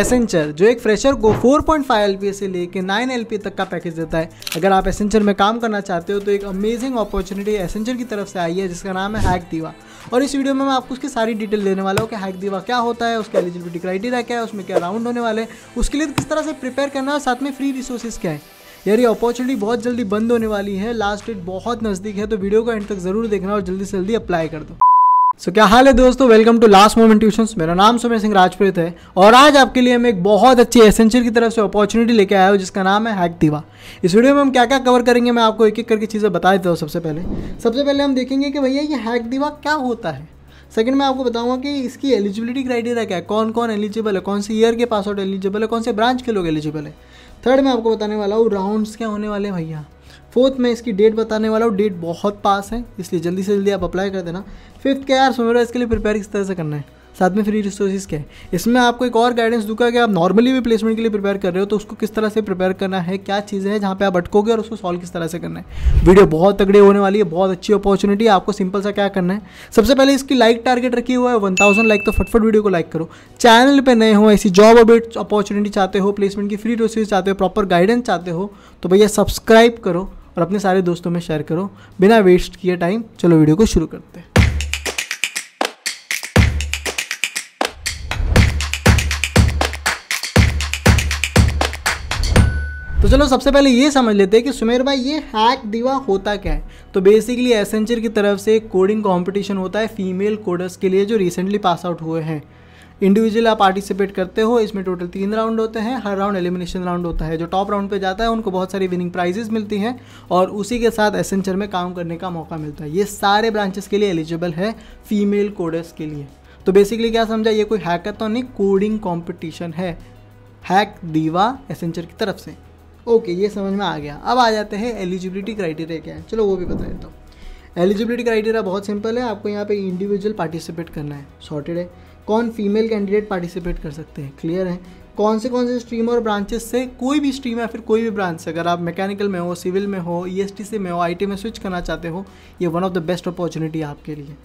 Accenture जो एक fresher को 4.5 पॉइंट से लेके 9 एल तक का पैकेज देता है अगर आप एसेंचर में काम करना चाहते हो तो एक अमेजिंग अपॉर्चुनिटी एसेंचर की तरफ से आई है जिसका नाम है हैक दीवा और इस वीडियो में मैं आपको उसकी सारी डिटेल देने वाला हूँ कि हैक दीवा क्या होता है उसके एलिजिबिलिटी क्राइटेरिया क्या है उसमें क्या राउंड होने वाले हैं उसके लिए किस तरह से प्रिपेयर करना है साथ में फ्री रिसोर्सेज क्या है यार ये अपॉर्चुनिटी बहुत जल्दी बंद होने वाली है लास्ट डेट बहुत नज़दीक है तो वीडियो को एंड तक ज़रूर देखना और जल्दी से जल्दी अप्लाई कर दो सो so, क्या हाल है दोस्तों welcome to last moment tuition मेरा नाम सुमेर सिंह राजप्रीत है और आज आपके लिए मैं एक बहुत अच्छी एसेंशियल की तरफ से अपॉर्चुनिटी लेके आया हूँ जिसका नाम है दीवा इस वीडियो में हम क्या क्या कवर करेंगे मैं आपको एक एक करके चीज़ें बता देता हूँ सबसे पहले सबसे पहले हम देखेंगे कि भैया ये हैक दीवा क्या होता है सेकंड मैं आपको बताऊंगा कि इसकी एलिजिबिलिटी क्राइटेरिया क्या है कौन कौन एलिजिबल है कौन से ईयर के पास आउट एलिजिबल है कौन से ब्रांच के लोग एलिजिबल है थर्ड मैं आपको बताने वाला हूँ राउंड्स क्या होने वाले हैं भैया फोर्थ मैं इसकी डेट बताने वाला हूँ डेट बहुत पास है इसलिए जल्दी से जल्दी आप अप्लाई कर देना फिफ्थ क्या यार सोमेरा इसके लिए प्रिपेयर किस तरह से करना है साथ में फ्री रिसोर्सेज क्या है इसमें आपको एक और गाइडेंस दूंगा कि आप नॉर्मली भी प्लेसमेंट के लिए प्रिपेयर कर रहे हो तो उसको किस तरह से प्रिपेयर करना है क्या चीज़ें हैं जहाँ पे आप अटकोगे और उसको सॉल्व किस तरह से करना है वीडियो बहुत तगड़े होने वाली है बहुत अच्छी अपॉर्चुनिटी आपको सिंपल सा क्या करना है सबसे पहले इसकी लाइक टारगेट रखी हुआ है वन थाउजेंड लाइक तो फटफट वीडियो को लाइक करो चैनल पर नए हो ऐसी जॉब अपडेट अपॉर्चुनिटी चाहते हो प्लेसमेंट की फ्री रिसोर्सेज चाहते हो प्रॉपर गाइडेंस चाहते हो तो भैया सब्सक्राइब करो और अपने सारे दोस्तों में शेयर करो बिना वेस्ट किए टाइम चलो वीडियो को शुरू करते हैं तो चलो सबसे पहले ये समझ लेते हैं कि सुमेर भाई ये हैक दीवा होता क्या है तो बेसिकली एसेंचर की तरफ से कोडिंग कंपटीशन होता है फीमेल कोडर्स के लिए जो रिसेंटली पास आउट हुए हैं इंडिविजुअल आप पार्टिसिपेट करते हो इसमें टोटल तीन राउंड होते हैं हर राउंड एलिमिनेशन राउंड होता है जो टॉप राउंड पे जाता है उनको बहुत सारी विनिंग प्राइजेज मिलती हैं और उसी के साथ एसेंचर में काम करने का मौका मिलता है ये सारे ब्रांचेस के लिए एलिजिबल है फीमेल कोडर्स के लिए तो बेसिकली क्या समझा ये कोई तो नहीं कोडिंग कॉम्पिटिशन है हैक दीवा एसेंचर की तरफ से ओके ये समझ में आ गया अब आ जाते हैं एलिजिबिलिटी क्राइटेरिया क्या है चलो वो भी बता देता हूँ एलिजिबिलिटी क्राइटेरिया बहुत सिंपल है आपको यहाँ पे इंडिविजुअल पार्टिसिपेट करना है सॉर्टेड है कौन फीमेल कैंडिडेट पार्टिसिपेट कर सकते हैं क्लियर है कौन से कौन से स्ट्रीम और ब्रांचेस से कोई भी स्ट्रीम या फिर कोई भी ब्रांच से अगर आप मैकेनिकल में हो सिविल में हो ई e से में हो आई में स्विच करना चाहते हो ये one of the best opportunity आपके लिए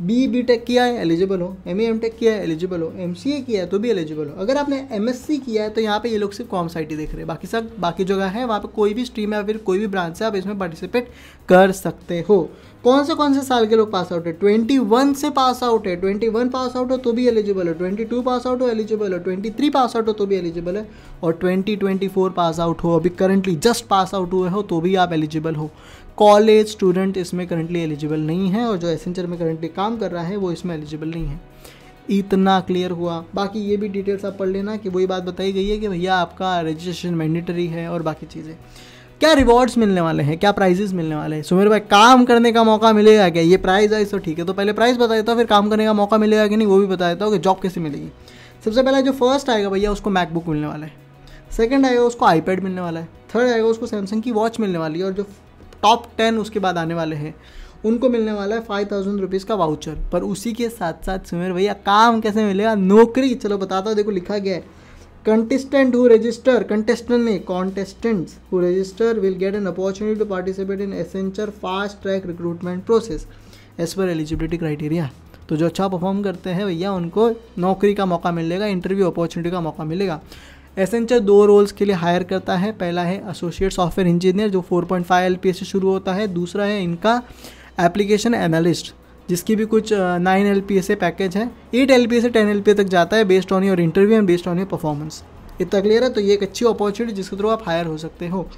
बी बी टेक किया है एलिजिबल हो एम एम टेक किया है एलिजिबल हो एम सी ए किया है तो भी एलिजिबल हो अगर आपने एम एस सी किया है तो यहाँ पे ये लोग सिर्फ कॉम साइट ही देख रहे हैं बाकी सब बाकी जगह है वहाँ पे कोई भी स्ट्रीम या फिर कोई भी ब्रांच है आप इसमें पार्टिसिपेट कर सकते हो कौन से कौन से साल के लोग पास आउट है ट्वेंटी वन से पास आउट है ट्वेंटी वन पास आउट हो तो भी एलिजिबल है ट्वेंटी टू पास आउट हो एलिजिबल है ट्वेंटी थ्री पास आउट हो तो भी एलिजिबल है और twenty twenty four pass out हो अभी करंटली जस्ट पास आउट हुए हो तो भी आप एलिजिबल हो कॉलेज स्टूडेंट इसमें करंटली एलिजिबल नहीं है और जो एसेंचर में करंटली काम काम कर रहा है वो इसमें एलिजिबल नहीं है इतना क्लियर हुआ बाकी ये भी डिटेल्स आप पढ़ लेना कि वही बात बताई गई है कि भैया आपका रजिस्ट्रेशन मैंडेटरी है और बाकी चीज़ें क्या रिवॉर्ड्स मिलने वाले हैं क्या प्राइजेस मिलने वाले हैं सुमेर भाई काम करने का मौका मिलेगा क्या ये प्राइज़ आइज तो ठीक है तो पहले प्राइस बता देता हूँ फिर काम करने का मौका मिलेगा कि नहीं वो भी बता देता हूँ कि जॉब कैसे मिलेगी सबसे पहले जो फर्स्ट आएगा भैया उसको मैकबुक मिलने वाला है सेकेंड आएगा उसको आईपैड मिलने वाला है थर्ड आएगा उसको सैमसंग की वॉच मिलने वाली है और जो टॉप टेन उसके बाद आने वाले हैं उनको मिलने वाला है फाइव थाउजेंड रुपीज़ का वाउचर पर उसी के साथ साथ सुमेर भैया काम कैसे मिलेगा नौकरी चलो बताता हूँ देखो लिखा गया है कंटेस्टेंट हु रजिस्टर कंटेस्टेंट नहीं contestants who register will get an opportunity to participate in Accenture fast track recruitment process as per eligibility criteria तो जो अच्छा परफॉर्म करते हैं भैया उनको नौकरी का मौका मिलेगा इंटरव्यू अपॉर्चुनिटी का मौका मिलेगा एसेंचर दो रोल्स के लिए हायर करता है पहला है एसोसिएट सॉफ्टवेयर इंजीनियर जो 4.5 एल से शुरू होता है दूसरा है इनका एप्लीकेशन एनालिस्ट जिसकी भी कुछ नाइन एल पी से पैकेज है एट एल पी से टेन एल पी ए तक जाता है based on your interview and based on your performance इतना क्लियर है तो ये एक अच्छी अपॉर्चुनिटी जिसके थ्रू आप हायर हो सकते हो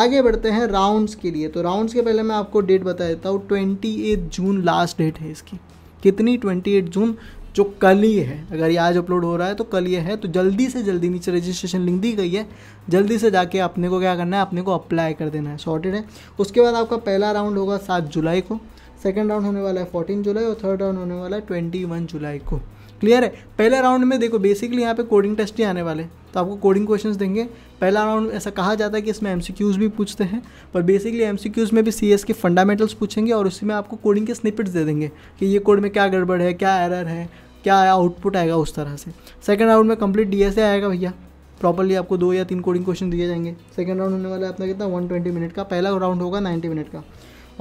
आगे बढ़ते हैं राउंड्स के लिए तो राउंड्स के पहले मैं आपको डेट बता देता हूँ twenty eight June last date है इसकी कितनी ट्वेंटी एट जून जो कल ही है अगर ये आज अपलोड हो रहा है तो कल ये है तो जल्दी से जल्दी नीचे रजिस्ट्रेशन लिंक दी गई है जल्दी से जाके अपने को क्या करना है अपने को अप्लाई कर देना है शॉर्टेड है उसके बाद आपका पहला राउंड होगा सात जुलाई को सेकेंड राउंड होने वाला है फोर्टीन जुलाई और थर्ड राउंड होने वाला है ट्वेंटी वन जुलाई को क्लियर है पहले राउंड में देखो बेसिकली यहाँ पे कोडिंग टेस्ट ही आने वाले तो आपको कोडिंग क्वेश्चंस देंगे पहला राउंड ऐसा कहा जाता है कि इसमें एमसीक्यूज़ भी पूछते हैं पर बेसिकली एमसीक्यूज़ में भी सीएस के फंडामेंटल्स पूछेंगे और उसी में आपको कोडिंग के स्निपिट्स दे देंगे कि ये कोड में क्या गड़बड़ है क्या एरर है क्या आया आउटपुट आएगा उस तरह से सेकेंड राउंड में कंप्लीट डी आएगा भैया प्रॉपरली आपको दो या तीन कोडिंग क्वेश्चन दिए जाएंगे सेकेंड राउंड होने वाला है अपना कितना वन ट्वेंटी मिनट का पहला राउंड होगा नाइन्टी मिनट का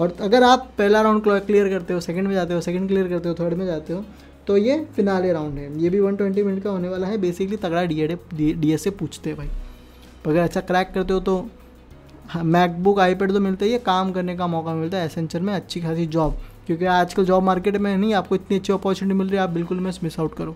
और अगर आप पहला राउंड क्लियर करते हो सेकंड में जाते हो सेकंड क्लियर करते हो थर्ड में जाते हो तो ये फिनाले राउंड है ये भी 120 मिनट का होने वाला है बेसिकली तगड़ा डी एड डी ए पूछते हैं भाई अगर अच्छा क्रैक करते हो तो मैकबुक हाँ, आईपैड तो मिलता ही है काम करने का मौका मिलता है एसेंचर में अच्छी खासी जॉब क्योंकि आजकल जॉब मार्केट में नहीं आपको इतनी अच्छी अपॉर्चुनिटी मिल रही है आप बिल्कुल मैं मिस आउट करो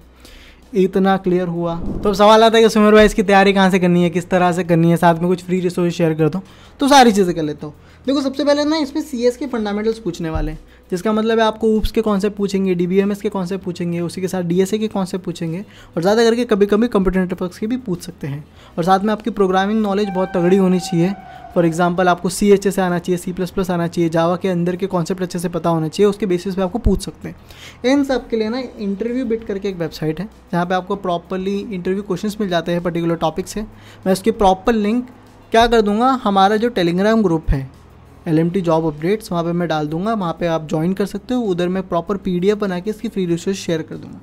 इतना क्लियर हुआ तो अब सवाल आता है कि सुमेर भाई की तैयारी कहाँ से करनी है किस तरह से करनी है साथ में कुछ फ्री रिसोर्स शेयर कर दो तो सारी चीज़ें कर लेता हूँ देखो सबसे पहले ना इसमें सी के फंडामेंटल्स पूछने वाले हैं जिसका मतलब है आपको ऊप्स के कॉन्सेप्ट पूछेंगे डी के कॉन्सेप्ट पूछेंगे उसी के साथ डी के कॉन्सेप्ट पूछेंगे और ज़्यादा करके कभी कभी कंप्यूटर नेटवर्क्स के भी पूछ सकते हैं और साथ में आपकी प्रोग्रामिंग नॉलेज बहुत तगड़ी होनी चाहिए फॉर एग्जाम्पल आपको सी एच से आना चाहिए सी प्लस प्लस आना चाहिए जावा के अंदर के कॉन्सेप्ट अच्छे से पता होना चाहिए उसके बेसिस पे आपको पूछ सकते हैं इन सब के लिए ना इंटरव्यू बिट करके एक वेबसाइट है जहाँ पे आपको प्रॉपरली इंटरव्यू क्वेश्चंस मिल जाते हैं पर्टिकुलर टॉपिक से मैं उसकी प्रॉपर लिंक क्या कर दूंगा हमारा जो टेलीग्राम ग्रुप है एल जॉब अपडेट्स वहाँ पर मैं डाल दूँगा वहाँ पर आप ज्वाइन कर सकते हो उधर मैं प्रॉपर पी बना के इसकी फ्री रिसोर्स शेयर कर दूँगा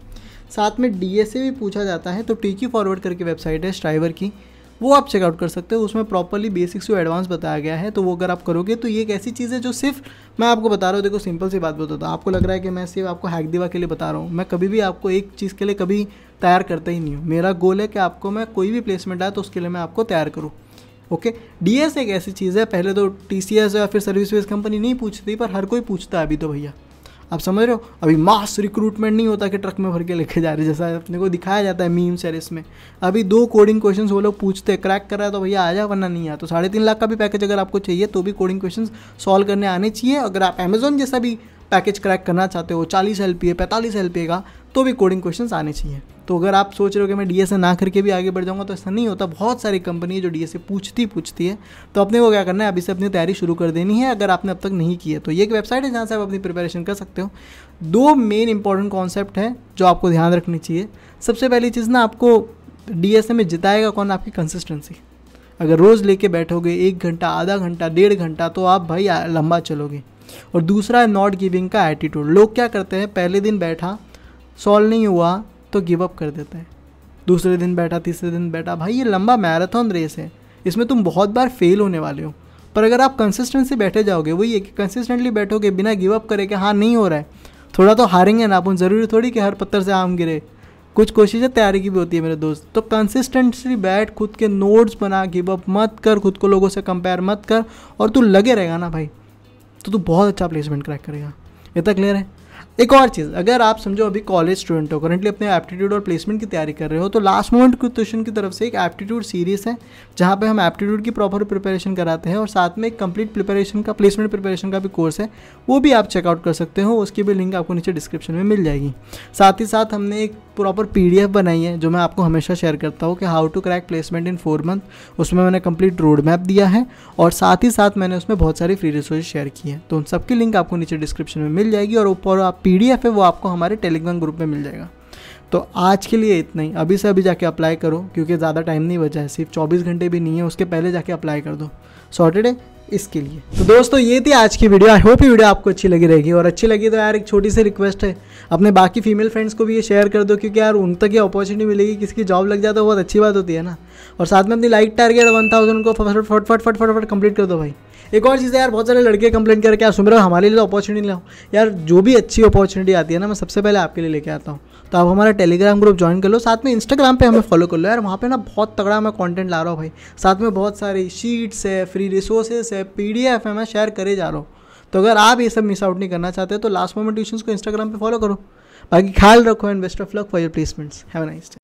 साथ में डी भी पूछा जाता है तो टीकी फॉरवर्ड करके वेबसाइट है स्ट्राइवर की वो आप चेकआउट कर सकते हो उसमें प्रॉपरली बेसिक्स टू एडवांस बताया गया है तो वो अगर आप करोगे तो ये एक ऐसी चीज़ है जो सिर्फ मैं आपको बता रहा हूँ देखो सिंपल सी बात बताता हूँ आपको लग रहा है कि मैं सिर्फ आपको हैक दिवा के लिए बता रहा हूँ मैं कभी भी आपको एक चीज़ के लिए कभी तैयार करता ही नहीं हूँ मेरा गोल है कि आपको मैं कोई भी प्लेसमेंट आए तो उसके लिए मैं आपको तैयार करूँ ओके डी एक ऐसी चीज़ है पहले तो एस या फिर सर्विस वेज कंपनी नहीं पूछती पर हर कोई पूछता है अभी तो भैया आप समझ रहे हो अभी मास रिक्रूटमेंट नहीं होता कि ट्रक में भर के लेके जा रहे जैसा अपने को दिखाया जाता है मीम सेरिस में अभी दो कोडिंग क्वेश्चंस वो लोग पूछते हैं क्रैक कर रहा है तो भैया आ जाए वरना नहीं आ तो साढ़े तीन लाख का भी पैकेज अगर आपको चाहिए तो भी कोडिंग क्वेश्चन सॉल्व करने आने चाहिए अगर आप अमेजोन जैसा भी पैकेज क्रैक करना चाहते हो चालीस एल पी एल पी का तो भी कोडिंग क्वेश्चन आने चाहिए तो अगर आप सोच रहे हो कि मैं डी ना करके भी आगे बढ़ जाऊँगा तो ऐसा नहीं होता बहुत सारी कंपनी जो डी पूछती पूछती है तो अपने को क्या करना है अभी से अपनी तैयारी शुरू कर देनी है अगर आपने अब तक नहीं किया तो ये एक वेबसाइट है जहाँ से आप अपनी प्रिपरेशन कर सकते हो दो मेन इंपॉर्टेंट कॉन्सेप्ट है जो आपको ध्यान रखनी चाहिए सबसे पहली चीज़ ना आपको डी में जिताएगा कौन आपकी कंसिस्टेंसी अगर रोज़ लेके बैठोगे एक घंटा आधा घंटा डेढ़ घंटा तो आप भाई लंबा चलोगे और दूसरा है नॉट गिविंग का एटीट्यूड लोग क्या करते हैं पहले दिन बैठा सॉल्व नहीं हुआ तो गिव अप कर देता है दूसरे दिन बैठा तीसरे दिन बैठा भाई ये लंबा मैराथन रेस है इसमें तुम बहुत बार फेल होने वाले हो पर अगर आप कंसिस्टेंसी बैठे जाओगे वही है कि कंसिस्टेंटली बैठोगे बिना गिव अप करे कि हाँ नहीं हो रहा है थोड़ा तो हारेंगे ना अपन ज़रूरी थोड़ी कि हर पत्थर से आम गिरे कुछ कोशिशें तैयारी की भी होती है मेरे दोस्त तो कंसिस्टेंटली बैठ खुद के नोट्स बना गिव अप मत कर खुद को लोगों से कंपेयर मत कर और तू लगे रहेगा ना भाई तो तू बहुत अच्छा प्लेसमेंट क्रैक करेगा इतना क्लियर है एक और चीज़ अगर आप समझो अभी कॉलेज स्टूडेंट हो करंटली अपने एप्टीट्यूड और प्लेसमेंट की तैयारी कर रहे हो तो लास्ट मोमेंट क्वेश्चन की तरफ से एक एप्टीट्यूड सीरीज़ है जहाँ पे हम एप्टीट्यूड की प्रॉपर प्रिपरेशन कराते हैं और साथ में एक कंप्लीट प्रिपरेशन का प्लेसमेंट प्रिपरेशन का भी कोर्स है वो भी आप चेकआउट कर सकते हो उसकी भी लिंक आपको नीचे डिस्क्रिप्शन में मिल जाएगी साथ ही साथ हमने एक प्रॉपर पी बनाई है जो मैं आपको हमेशा शेयर करता हूँ कि how to crack placement in four month उसमें मैंने कंप्लीट रोड मैप दिया है और साथ ही साथ मैंने उसमें बहुत सारी फ्री रिसोर्स शेयर की है तो उन सबकी लिंक आपको नीचे डिस्क्रिप्शन में मिल जाएगी और ऊपर आप पीडीएफ है वो आपको हमारे टेलीग्राम ग्रुप में मिल जाएगा तो आज के लिए इतना ही अभी से अभी जाके अप्लाई करो क्योंकि ज़्यादा टाइम नहीं बचा है सिर्फ 24 घंटे भी नहीं है उसके पहले जाके अप्लाई कर दो सॉर्टेड है इसके लिए तो दोस्तों ये थी आज की वीडियो आई होप ये वीडियो आपको अच्छी लगी रहेगी और अच्छी लगी तो यार एक छोटी सी रिक्वेस्ट है अपने बाकी फीमेल फ्रेंड्स को भी ये शेयर कर दो क्योंकि यार उन तक ये अपॉर्चुनिटी मिलेगी किसी की जॉब लग जाए तो बहुत अच्छी बात होती है ना और साथ में अपनी लाइक टारगेट वन थाउजेंड को फटफट फटफट फटफट कंप्लीट कर दो भाई एक और चीज़ है यार बहुत सारे लड़के कंप्लेन करके हैं सुमिर हमारे लिए अपॉर्चुनिटी तो लाओ यार जो भी अच्छी अपॉर्चुनिटी आती है ना मैं सबसे पहले आपके लिए लेके आता हूँ तो आप हमारा टेलीग्राम ग्रुप ज्वाइन कर लो साथ में इंस्टाग्राम पे हमें फॉलो कर लो यार वहाँ पे ना बहुत तगड़ा मैं कंटेंट ला रहा हूँ भाई साथ में बहुत सारी शीट्स है फ्री रिसोर्सेस है पी डी एफ है मैं शेयर करे जा रहा हूँ तो अगर आप ये सब मिस आउट नहीं करना चाहते तो लास्ट मोमेंट ट्यूशन को इंस्टाग्राम पर फॉलो करो बाकी ख्याल रखो and best of luck for your placements have nice